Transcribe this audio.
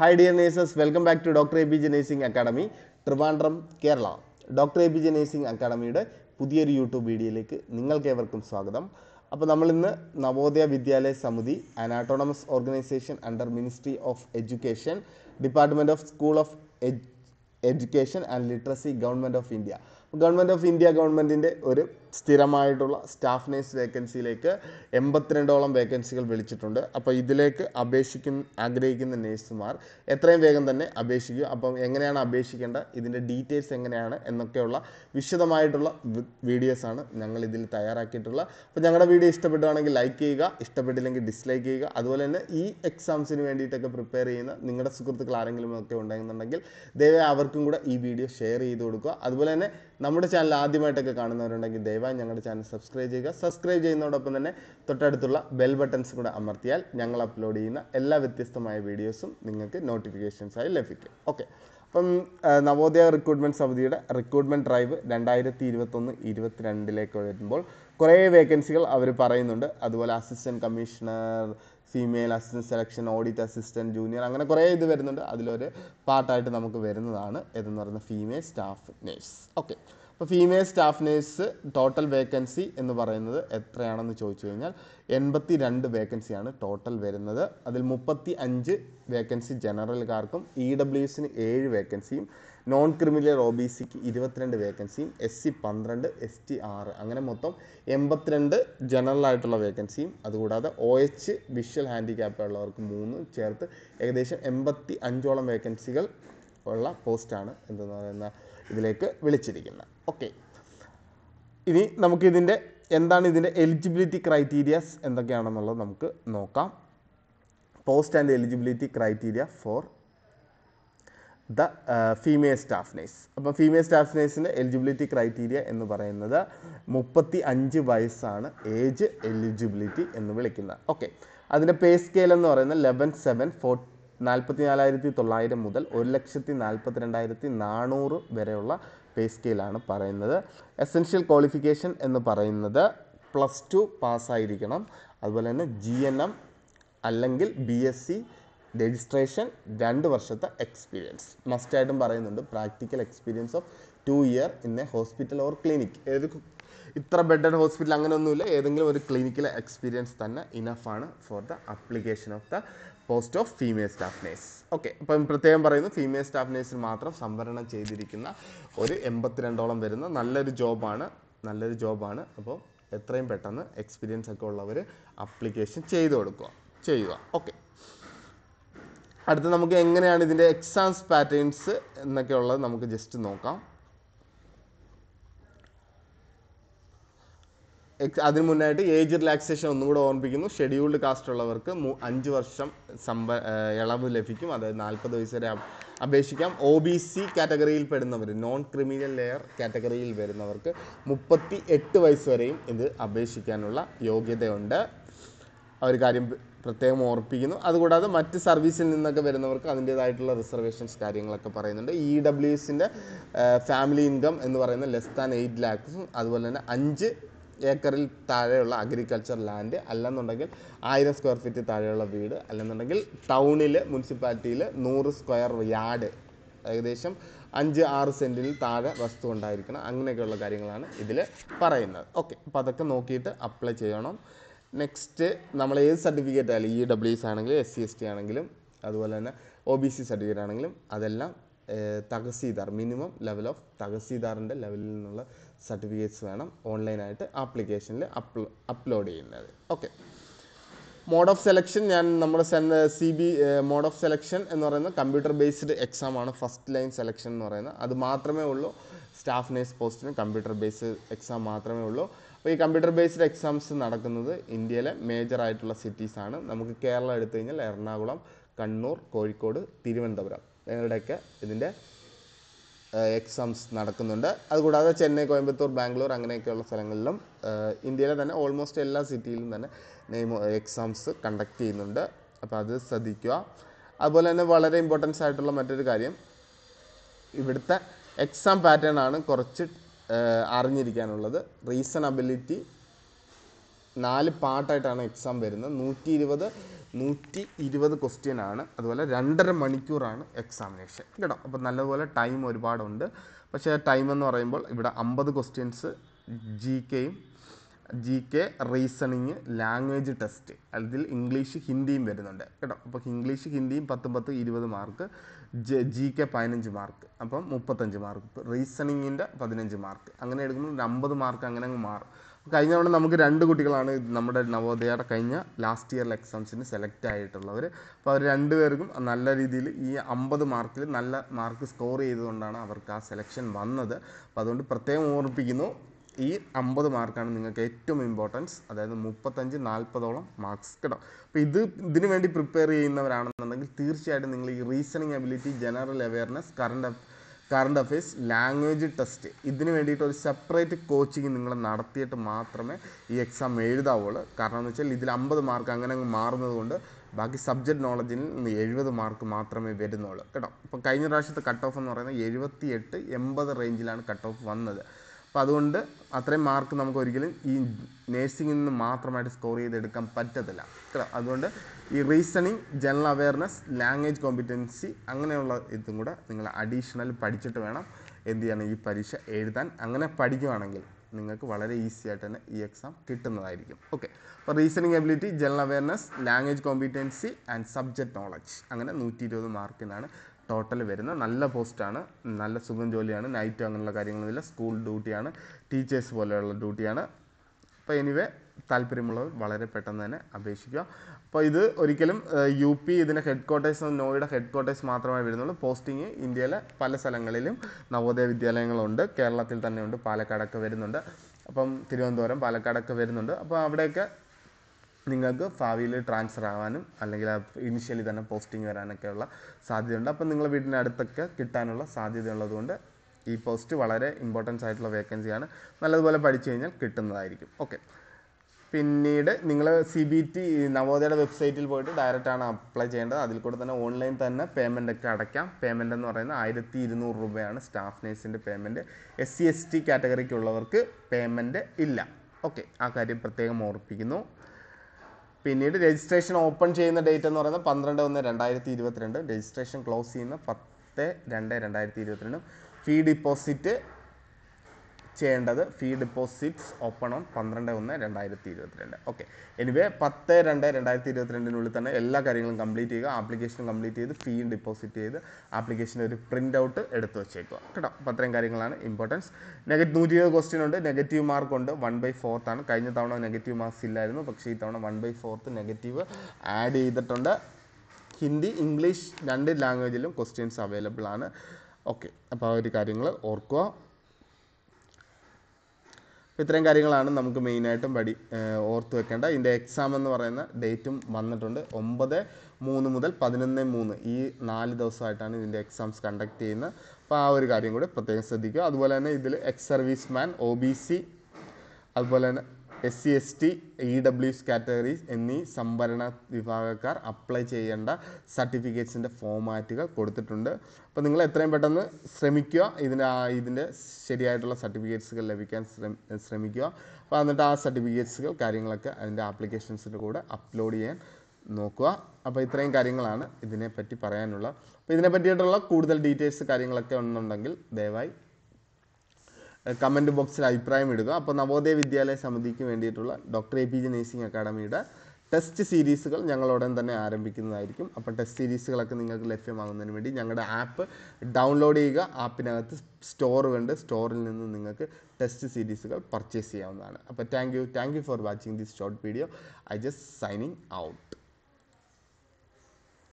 high dear nurses welcome back to doctor A P J nursing academy Trivandrum Kerala doctor A P J nursing അക്കാഡമിയുടെ പുതിയൊരു YouTube വീഡിയോയിലേക്ക് ഏവർക്കും സ്വാഗതം അപ്പോൾ നമ്മളിന്ന് Navodaya Vidyalaya Samiti an autonomous organisation under ministry of education department of school of education and literacy government of India government of India ഗവൺമെൻറ്റിൻ്റെ ഒരു സ്ഥിരമായിട്ടുള്ള staff nurse വേക്കൻസിയിലേക്ക് എൺപത്തിരണ്ടോളം വേക്കൻസികൾ വിളിച്ചിട്ടുണ്ട് അപ്പോൾ ഇതിലേക്ക് അപേക്ഷിക്കുന്ന ആഗ്രഹിക്കുന്ന നേഴ്സുമാർ എത്രയും വേഗം തന്നെ അപേക്ഷിക്കുക അപ്പം എങ്ങനെയാണ് അപേക്ഷിക്കേണ്ടത് ഇതിൻ്റെ ഡീറ്റെയിൽസ് എങ്ങനെയാണ് എന്നൊക്കെയുള്ള വിശദമായിട്ടുള്ള വീഡിയോസാണ് ഞങ്ങൾ ഇതിൽ തയ്യാറാക്കിയിട്ടുള്ള അപ്പോൾ ഞങ്ങളുടെ വീഡിയോ ഇഷ്ടപ്പെട്ടുവാണെങ്കിൽ ലൈക്ക് ചെയ്യുക ഇഷ്ടപ്പെട്ടില്ലെങ്കിൽ ഡിസ്ലൈക്ക് ചെയ്യുക അതുപോലെ തന്നെ ഈ എക്സാംസിന് വേണ്ടിയിട്ടൊക്കെ പ്രിപ്പയർ ചെയ്യുന്ന നിങ്ങളുടെ സുഹൃത്തുക്കൾ ആരെങ്കിലും ഒക്കെ ഉണ്ടെന്നുണ്ടെങ്കിൽ ദയവായി അവർക്കും കൂടെ ഈ വീഡിയോ ഷെയർ ചെയ്ത് കൊടുക്കുക അതുപോലെ തന്നെ നമ്മുടെ ചാനൽ ആദ്യമായിട്ടൊക്കെ കാണുന്നവരുണ്ടെങ്കിൽ ദയവായി ഞങ്ങളുടെ ചാനൽ സബ്സ്ക്രൈബ് ചെയ്യുക സബ്സ്ക്രൈബ് ചെയ്യുന്നതോടൊപ്പം തന്നെ തൊട്ടടുത്തുള്ള ബെൽ ബട്ടൺസ് കൂടെ അമർത്തിയാൽ ഞങ്ങൾ അപ്ലോഡ് ചെയ്യുന്ന എല്ലാ വ്യത്യസ്തമായ വീഡിയോസും നിങ്ങൾക്ക് നോട്ടിഫിക്കേഷൻസായി ലഭിക്കും ഓക്കെ അപ്പം നവോദയ റിക്രൂട്ട്മെൻറ്റ് സമിതിയുടെ റിക്രൂട്ട്മെൻറ്റ് ഡ്രൈവ് രണ്ടായിരത്തി ഇരുപത്തൊന്ന് ഇരുപത്തിരണ്ടിലേക്ക് വരുമ്പോൾ കുറേ വേക്കൻസികൾ അവർ പറയുന്നുണ്ട് അതുപോലെ assistant commissioner female assistant selection audit assistant junior അങ്ങനെ കുറേ ഇത് വരുന്നുണ്ട് അതിലൊരു പാർട്ടായിട്ട് നമുക്ക് വരുന്നതാണ് ഏതെന്ന് പറയുന്നത് ഫീമെയിൽ സ്റ്റാഫ് നേഴ്സ് ഓക്കെ അപ്പോൾ female staff nurse total vacancy എന്ന് പറയുന്നത് എത്രയാണെന്ന് ചോദിച്ചു കഴിഞ്ഞാൽ എൺപത്തി രണ്ട് വേക്കൻസിയാണ് ടോട്ടൽ വരുന്നത് അതിൽ മുപ്പത്തി അഞ്ച് വേക്കൻസി ജനറൽകാർക്കും ഇ e എസിന് ഏഴ് വേക്കൻസിയും നോൺ ക്രിമിനൽ ഒ ബി സിക്ക് ഇരുപത്തിരണ്ട് വേക്കൻസിയും എസ് സി പന്ത്രണ്ട് എസ് ടി ആറ് അങ്ങനെ മൊത്തം എൺപത്തിരണ്ട് ജനറൽ ആയിട്ടുള്ള വേക്കൻസിയും അതുകൂടാതെ ഒ എച്ച് വിഷ്വൽ ഹാൻഡിക്യാപ്പ് ഉള്ളവർക്ക് മൂന്ന് ചേർത്ത് ഏകദേശം എൺപത്തി അഞ്ചോളം വേക്കൻസികൾ ഉള്ള പോസ്റ്റാണ് എന്തെന്ന് പറയുന്നത് ഇതിലേക്ക് വിളിച്ചിരിക്കുന്നത് ഓക്കെ ഇനി നമുക്കിതിൻ്റെ എന്താണ് ഇതിൻ്റെ എലിജിബിലിറ്റി ക്രൈറ്റീരിയാസ് എന്തൊക്കെയാണെന്നുള്ളത് നമുക്ക് നോക്കാം post and eligibility criteria for the female staff nurse അപ്പോൾ ഫീമെയിൽ സ്റ്റാഫ് നേഴ്സിൻ്റെ എലിജിബിലിറ്റി ക്രൈറ്റീരിയ എന്ന് പറയുന്നത് മുപ്പത്തി അഞ്ച് വയസ്സാണ് ഏജ് എലിജിബിലിറ്റി എന്ന് വിളിക്കുന്നത് ഓക്കെ അതിൻ്റെ പേ സ്കെയിൽ എന്ന് പറയുന്നത് ലെവൻ സെവൻ ഫോർ നാൽപ്പത്തി നാലായിരത്തി തൊള്ളായിരം മുതൽ ഒരു ലക്ഷത്തി രണ്ടായിരത്തി നാനൂറ് വരെയുള്ള പേ സ്കെയിലാണ് പറയുന്നത് എസെൻഷ്യൽ ക്വാളിഫിക്കേഷൻ എന്ന് പറയുന്നത് പ്ലസ് ടു പാസ്സായിരിക്കണം അതുപോലെ തന്നെ ജി എൻ എം അല്ലെങ്കിൽ ബി എസ് സി രജിസ്ട്രേഷൻ രണ്ട് വർഷത്തെ എക്സ്പീരിയൻസ് മസ്റ്റായിട്ടും പറയുന്നുണ്ട് practical experience of two year in A hospital or clinic ഏത് ഇത്ര ബെഡ് ആൻഡ് ഹോസ്പിറ്റൽ അങ്ങനെയൊന്നുമില്ല ഏതെങ്കിലും ഒരു ക്ലിനിക്കിലെ എക്സ്പീരിയൻസ് തന്നെ ഇനഫ് ആണ് for the application of the post of female staff nurse okay ഇപ്പം പ്രത്യേകം പറയുന്നു ഫീമെയിൽ സ്റ്റാഫ് നേഴ്സിന് മാത്രം സംവരണം ചെയ്തിരിക്കുന്ന ഒരു എൺപത്തിരണ്ടോളം വരുന്ന നല്ലൊരു ജോബാണ് നല്ലൊരു ജോബാണ് അപ്പോൾ എത്രയും പെട്ടെന്ന് എക്സ്പീരിയൻസ് ഒക്കെ ഉള്ളവർ അപ്ലിക്കേഷൻ ചെയ്തു കൊടുക്കുക ചെയ്യുക ഓക്കെ അടുത്ത് നമുക്ക് എങ്ങനെയാണ് ഇതിൻ്റെ എക്സാംസ് പാറ്റേൺസ് എന്നൊക്കെ ഉള്ളത് നമുക്ക് ജസ്റ്റ് നോക്കാം അതിന് മുന്നായിട്ട് ഏജ് റിലാക്സേഷൻ ഒന്നും കൂടെ ഓർമ്മിപ്പിക്കുന്നു ഷെഡ്യൂൾഡ് കാസ്റ്റ് ഉള്ളവർക്ക് അഞ്ച് വർഷം സമ്പ ഇളവ് ലഭിക്കും അതായത് നാൽപ്പത് വയസ്സ് വരെ അപേക്ഷിക്കാം ഒ ബി സി കാറ്റഗറിയിൽ പെടുന്നവർ നോൺ ക്രിമിനൽ ലെയർ കാറ്റഗറിയിൽ വരുന്നവർക്ക് മുപ്പത്തി എട്ട് വയസ്സ് വരെയും ഇത് അപേക്ഷിക്കാനുള്ള യോഗ്യതയുണ്ട് ആ ഒരു കാര്യം പ്രത്യേകം ഓർപ്പിക്കുന്നു അതുകൂടാതെ മറ്റ് സർവീസിൽ നിന്നൊക്കെ വരുന്നവർക്ക് അതിൻ്റേതായിട്ടുള്ള റിസർവേഷൻസ് കാര്യങ്ങളൊക്കെ പറയുന്നുണ്ട് ഇ ഡബ്ല്യു എസിൻ്റെ ഫാമിലി ഇൻകം എന്ന് പറയുന്ന ലെസ് ദാൻ എയ്റ്റ് ലാക്സും അതുപോലെ തന്നെ അഞ്ച് ഏക്കറിൽ താഴെയുള്ള അഗ്രികൾച്ചർ ലാൻഡ് അല്ലെന്നുണ്ടെങ്കിൽ ആയിരം സ്ക്വയർ ഫീറ്റ് താഴെയുള്ള വീട് അല്ലെന്നുണ്ടെങ്കിൽ ടൗണിൽ മുനിസിപ്പാലിറ്റിയിൽ നൂറ് സ്ക്വയർ യാർഡ് ഏകദേശം അഞ്ച് ആറ് സെൻറ്റിൽ താഴെ വസ്തു ഉണ്ടായിരിക്കണം അങ്ങനെയൊക്കെയുള്ള കാര്യങ്ങളാണ് ഇതിൽ പറയുന്നത് ഓക്കെ അപ്പോൾ അതൊക്കെ നോക്കിയിട്ട് അപ്ലൈ ചെയ്യണം നെക്സ്റ്റ് നമ്മൾ ഏത് സർട്ടിഫിക്കറ്റ് ആയാലും ഇ ഡബ്ല്യു എസ് ആണെങ്കിലും എസ് സി എസ് ടി ആണെങ്കിലും അതുപോലെ തന്നെ ഒ ബി സി സർട്ടിഫിക്കറ്റ് ആണെങ്കിലും അതെല്ലാം തഹസീദാർ മിനിമം ലെവൽ ഓഫ് തഹസീദാറിൻ്റെ ലെവലിൽ നിന്നുള്ള സർട്ടിഫിക്കറ്റ്സ് വേണം ഓൺലൈനായിട്ട് ആപ്ലിക്കേഷനിൽ അപ്ലോഡ് ചെയ്യുന്നത് ഓക്കെ മോഡ് ഓഫ് സെലക്ഷൻ ഞാൻ നമ്മുടെ C B mode of selection എന്ന് പറയുന്ന കമ്പ്യൂട്ടർ ബേസ്ഡ് എക്സാം ആണ് ഫസ്റ്റ് ലൈൻ സെലക്ഷൻ എന്ന് പറയുന്നത് അത് മാത്രമേ ഉള്ളൂ സ്റ്റാഫ് നേഴ്സ് പോസ്റ്റിന് കമ്പ്യൂട്ടർ ബേസ്ഡ് എക്സാം മാത്രമേ ഉള്ളൂ അപ്പോൾ ഈ കമ്പ്യൂട്ടർ ബേസ്ഡ് എക്സാംസ് നടക്കുന്നത് ഇന്ത്യയിലെ മേജർ ആയിട്ടുള്ള സിറ്റീസാണ് നമുക്ക് കേരളം എടുത്തു കഴിഞ്ഞാൽ എറണാകുളം കണ്ണൂർ കോഴിക്കോട് തിരുവനന്തപുരം നിങ്ങളുടെയൊക്കെ ഇതിൻ്റെ എക്സാംസ് നടക്കുന്നുണ്ട് അതുകൂടാതെ ചെന്നൈ കോയമ്പത്തൂർ ബാംഗ്ലൂർ അങ്ങനെയൊക്കെയുള്ള സ്ഥലങ്ങളിലും ഇന്ത്യയിലെ തന്നെ ഓൾമോസ്റ്റ് എല്ലാ സിറ്റിയിലും തന്നെ നെയിം എക്സാംസ് കണ്ടക്ട് ചെയ്യുന്നുണ്ട് അപ്പോൾ അത് ശ്രദ്ധിക്കുക അതുപോലെ തന്നെ വളരെ ഇമ്പോർട്ടൻസ് ആയിട്ടുള്ള മറ്റൊരു കാര്യം ഇവിടുത്തെ എക്സാം പാറ്റേൺ ആണ് കുറച്ച് അറിഞ്ഞിരിക്കാനുള്ളത് റീസണബിലിറ്റി നാല് പാർട്ടായിട്ടാണ് എക്സാം വരുന്നത് നൂറ്റി ഇരുപത് നൂറ്റി ഇരുപത് ക്വസ്റ്റ്യൻ ആണ് അതുപോലെ രണ്ടര മണിക്കൂറാണ് എക്സാമിനേഷൻ കേട്ടോ അപ്പോൾ നല്ലപോലെ ടൈം ഒരുപാടുണ്ട് പക്ഷേ ടൈം എന്ന് പറയുമ്പോൾ ഇവിടെ അമ്പത് ക്വസ്റ്റ്യൻസ് ജി കെയും G K reasoning language test അല്ലെങ്കിൽ ഇംഗ്ലീഷ് ഹിന്ദിയും വരുന്നുണ്ട് കേട്ടോ അപ്പോൾ ഇംഗ്ലീഷ് ഹിന്ദിയും പത്തും പത്ത് ഇരുപത് മാർക്ക് ജി കെ പതിനഞ്ച് മാർക്ക് അപ്പം മുപ്പത്തഞ്ച് മാർക്ക് റീസണിങ്ങിൻ്റെ പതിനഞ്ച് മാർക്ക് അങ്ങനെ എടുക്കുമ്പോൾ അമ്പത് മാർക്ക് അങ്ങനെ അങ്ങ് മാറും കഴിഞ്ഞ തവണ നമുക്ക് രണ്ട് കുട്ടികളാണ് നമ്മുടെ നവോദയയുടെ കഴിഞ്ഞ ലാസ്റ്റ് ഇയറിലെ എക്സാംസിന് സെലക്ട് ആയിട്ടുള്ളവർ അപ്പോൾ അവർ രണ്ടുപേർക്കും നല്ല രീതിയിൽ ഈ അമ്പത് മാർക്കിൽ നല്ല മാർക്ക് സ്കോർ ചെയ്തുകൊണ്ടാണ് അവർക്ക് ആ സെലക്ഷൻ വന്നത് അപ്പോൾ അതുകൊണ്ട് പ്രത്യേകം ഓർമ്മിപ്പിക്കുന്നു ഈ അമ്പത് മാർക്കാണ് നിങ്ങൾക്ക് ഏറ്റവും ഇമ്പോർട്ടൻസ് അതായത് മുപ്പത്തഞ്ച് നാൽപ്പതോളം മാർക്സ് കിട്ടും അപ്പോൾ ഇത് ഇതിനു വേണ്ടി പ്രിപ്പയർ ചെയ്യുന്നവരാണെന്നുണ്ടെങ്കിൽ തീർച്ചയായിട്ടും നിങ്ങൾ ഈ reasoning ability general awareness current current affairs language test ഇതിന് വേണ്ടിയിട്ട് ഒരു സെപ്പറേറ്റ് കോച്ചിങ് നിങ്ങൾ നടത്തിയിട്ട് മാത്രമേ ഈ എക്സാം എഴുതാവുള്ളൂ കാരണം എന്ന് വെച്ചാൽ ഇതിൽ അമ്പത് മാർക്ക് അങ്ങനെ അങ്ങ് മാറുന്നതുകൊണ്ട് ബാക്കി സബ്ജക്ട് നോളജിൽ നിന്ന് എഴുപത് മാർക്ക് മാത്രമേ വരുന്നുള്ളൂ കേട്ടോ ഇപ്പോൾ കഴിഞ്ഞ പ്രാവശ്യത്തെ കട്ട് ഓഫ് എന്ന് പറയുന്നത് എഴുപത്തി എട്ട് എൺപത് റേഞ്ചിലാണ് കട്ട് ഓഫ് വന്നത് അപ്പം അതുകൊണ്ട് അത്രയും മാർക്ക് നമുക്ക് ഒരിക്കലും ഈ നേഴ്സിംഗിൽ നിന്ന് മാത്രമായിട്ട് സ്കോർ ചെയ്തെടുക്കാൻ പറ്റത്തില്ല അതുകൊണ്ട് ഈ reasoning general awareness language competency അങ്ങനെയുള്ള ഇതും കൂടെ നിങ്ങൾ അഡീഷണൽ പഠിച്ചിട്ട് വേണം എന്ത് ചെയ്യണം ഈ പരീക്ഷ എഴുതാൻ അങ്ങനെ പഠിക്കുകയാണെങ്കിൽ നിങ്ങൾക്ക് വളരെ ഈസി ആയിട്ട് തന്നെ ഈ എക്സാം കിട്ടുന്നതായിരിക്കും ഓക്കെ അപ്പോൾ reasoning ability general awareness language competency and subject knowledge അങ്ങനെ നൂറ്റി ഇരുപത് മാർക്കിനാണ് ടോട്ടൽ വരുന്ന നല്ല പോസ്റ്റാണ് നല്ല സുഖം ജോലിയാണ് നൈറ്റ് അങ്ങനെയുള്ള കാര്യങ്ങളൊന്നുമില്ല സ്കൂൾ ഡ്യൂട്ടിയാണ് ടീച്ചേഴ്സ് പോലെയുള്ള ഡ്യൂട്ടിയാണ് അപ്പോൾ എനിവേ താല്പര്യമുള്ളവർ വളരെ പെട്ടെന്ന് തന്നെ അപേക്ഷിക്കുക അപ്പോൾ ഇത് ഒരിക്കലും യു പി ഇതിൻ്റെ headquarters Noida headquarters മാത്രമേ വരുന്നുള്ളൂ പോസ്റ്റിംഗ് ഇന്ത്യയിലെ പല സ്ഥലങ്ങളിലും നവോദയ വിദ്യാലയങ്ങളുണ്ട് കേരളത്തിൽ തന്നെയുണ്ട് പാലക്കാടൊക്കെ വരുന്നുണ്ട് അപ്പം തിരുവനന്തപുരം പാലക്കാടൊക്കെ വരുന്നുണ്ട് അപ്പോൾ അവിടെയൊക്കെ നിങ്ങൾക്ക് ഭാവിയിൽ ട്രാൻസ്ഫർ ആവാനും അല്ലെങ്കിൽ ഇനിഷ്യലി തന്നെ പോസ്റ്റിംഗ് വരാനൊക്കെ ഉള്ള സാധ്യതയുണ്ട് അപ്പം നിങ്ങളുടെ വീടിൻ്റെ അടുത്തൊക്കെ കിട്ടാനുള്ള സാധ്യതയുള്ളതുകൊണ്ട് ഈ പോസ്റ്റ് വളരെ ഇമ്പോർട്ടൻസ് ആയിട്ടുള്ള വേക്കൻസിയാണ് നല്ലതുപോലെ പഠിച്ചു കഴിഞ്ഞാൽ കിട്ടുന്നതായിരിക്കും ഓക്കെ പിന്നീട് നിങ്ങൾ സി ബി ടി നവോദയയുടെ വെബ്സൈറ്റിൽ പോയിട്ട് ഡയറക്റ്റാണ് അപ്ലൈ ചെയ്യേണ്ടത് അതിൽ കൂടെ തന്നെ ഓൺലൈൻ തന്നെ പേയ്മെൻ്റ് ഒക്കെ അടയ്ക്കാം പേയ്മെൻ്റ് എന്ന് പറയുന്നത് ആയിരത്തി ഇരുന്നൂറ് രൂപയാണ് സ്റ്റാഫ് നേഴ്സിൻ്റെ payment S C S T കാറ്റഗറിക്കുള്ളവർക്ക് പേയ്മെൻറ്റ് ഇല്ല ഓക്കെ ആ കാര്യം പ്രത്യേകം ഓർപ്പിക്കുന്നു പിന്നീട് രജിസ്ട്രേഷൻ ഓപ്പൺ ചെയ്യുന്ന ഡേറ്റ് എന്ന് പറയുന്നത് പന്ത്രണ്ട് ഒന്ന് രണ്ടായിരത്തി ഇരുപത്തിരണ്ട് രജിസ്ട്രേഷൻ ക്ലോസ് ചെയ്യുന്ന പത്ത് രണ്ട് രണ്ടായിരത്തി ഇരുപത്തിരണ്ടും ഫീ ഡിപ്പോസിറ്റ് ചെയ്യേണ്ടത് ഫീ ഡെപ്പോസിറ്റ്സ് ഓപ്പൺ ഓൺ പന്ത്രണ്ട് ഒന്ന് രണ്ടായിരത്തി ഇരുപത്തിരണ്ട് ഓക്കെ എനിവേ പത്ത് രണ്ട് രണ്ടായിരത്തി ഇരുപത്തിരണ്ടിനുള്ളിൽ തന്നെ എല്ലാ കാര്യങ്ങളും കംപ്ലീറ്റ് ചെയ്യുക ആപ്ലിക്കേഷൻ കംപ്ലീറ്റ് ചെയ്ത് ഫീ ഡെപ്പോസിറ്റ് ചെയ്ത് ആപ്ലിക്കേഷൻ്റെ ഒരു പ്രിൻ്റ് ഔട്ട് എടുത്തു വെച്ചേക്കുക കേട്ടോ അപ്പോൾ അത്രയും കാര്യങ്ങളാണ് ഇമ്പോർട്ടൻസ് നെഗറ്റീവ് നൂറ്റി ഇരുപത് ക്വസ്റ്റ്യൻ ഉണ്ട് നെഗറ്റീവ് മാർക്ക് ഉണ്ട് വൺ ബൈ ഫോർത്ത് ആണ് കഴിഞ്ഞ തവണ നെഗറ്റീവ് മാർക്സ് ഇല്ലായിരുന്നു പക്ഷേ ഈ തവണ one by fourth negative add ചെയ്തിട്ടുണ്ട് ഹിന്ദി ഇംഗ്ലീഷ് രണ്ട് ലാംഗ്വേജിലും ക്വസ്റ്റ്യൻസ് അവൈലബിൾ ആണ് ഓക്കെ അപ്പോൾ ആ ഒരു കാര്യങ്ങൾ ഓർക്കുക അപ്പോൾ ഇത്രയും കാര്യങ്ങളാണ് നമുക്ക് മെയിനായിട്ടും പഠി ഓർത്ത് വെക്കേണ്ട ഇതിൻ്റെ എക്സാം എന്ന് പറയുന്ന ഡേറ്റും വന്നിട്ടുണ്ട് ഒമ്പത് മൂന്ന് മുതൽ പതിനൊന്ന് മൂന്ന് ഈ നാല് ദിവസമായിട്ടാണ് ഇതിൻ്റെ എക്സാംസ് കണ്ടക്ട് ചെയ്യുന്നത് അപ്പോൾ ആ ഒരു കാര്യം കൂടി പ്രത്യേകം ശ്രദ്ധിക്കുക അതുപോലെ തന്നെ ഇതിൽ ex service man O B C അതുപോലെ തന്നെ S C S T E S categories എന്നീ സംവരണ വിഭാഗക്കാർ അപ്ലൈ ചെയ്യേണ്ട സർട്ടിഫിക്കറ്റ്സിൻ്റെ ഫോമാറ്റുകൾ കൊടുത്തിട്ടുണ്ട് അപ്പോൾ നിങ്ങൾ എത്രയും പെട്ടെന്ന് ശ്രമിക്കുക ഇതിൻ്റെ ഇതിൻ്റെ ശരിയായിട്ടുള്ള സർട്ടിഫിക്കറ്റ്സുകൾ ലഭിക്കാൻ ശ്രമിക്കുക അപ്പോൾ എന്നിട്ട് ആ സർട്ടിഫിക്കറ്റ്സുകൾ കാര്യങ്ങളൊക്കെ അതിൻ്റെ ആപ്ലിക്കേഷൻസിൻ്റെ കൂടെ അപ്ലോഡ് ചെയ്യാൻ നോക്കുക അപ്പോൾ ഇത്രയും കാര്യങ്ങളാണ് ഇതിനെപ്പറ്റി പറയാനുള്ള അപ്പോൾ ഇതിനെ പറ്റിയിട്ടുള്ള കൂടുതൽ ഡീറ്റെയിൽസ് കാര്യങ്ങളൊക്കെ ഉണ്ടെന്നുണ്ടെങ്കിൽ ദയവായി കമൻറ്റ് ബോക്സിൽ അഭിപ്രായം ഇടുക അപ്പോൾ നവോദയ വിദ്യാലയ സമിതിക്ക് വേണ്ടിയിട്ടുള്ള doctor A P G nursing അക്കാഡമിയുടെ ടെസ്റ്റ് സീരീസുകൾ ഞങ്ങളുടൻ തന്നെ ആരംഭിക്കുന്നതായിരിക്കും അപ്പോൾ ടെസ്റ്റ് സീരീസുകളൊക്കെ നിങ്ങൾക്ക് ലഭ്യമാകുന്നതിന് വേണ്ടി ഞങ്ങളുടെ ആപ്പ് ഡൗൺലോഡ് ചെയ്യുക ആപ്പിനകത്ത് സ്റ്റോർ സ്റ്റോറുണ്ട് സ്റ്റോറിൽ നിന്ന് നിങ്ങൾക്ക് ടെസ്റ്റ് സീരീസുകൾ പർച്ചേസ് ചെയ്യാവുന്നതാണ് അപ്പോൾ thank you thank you for watching this short video I just signing out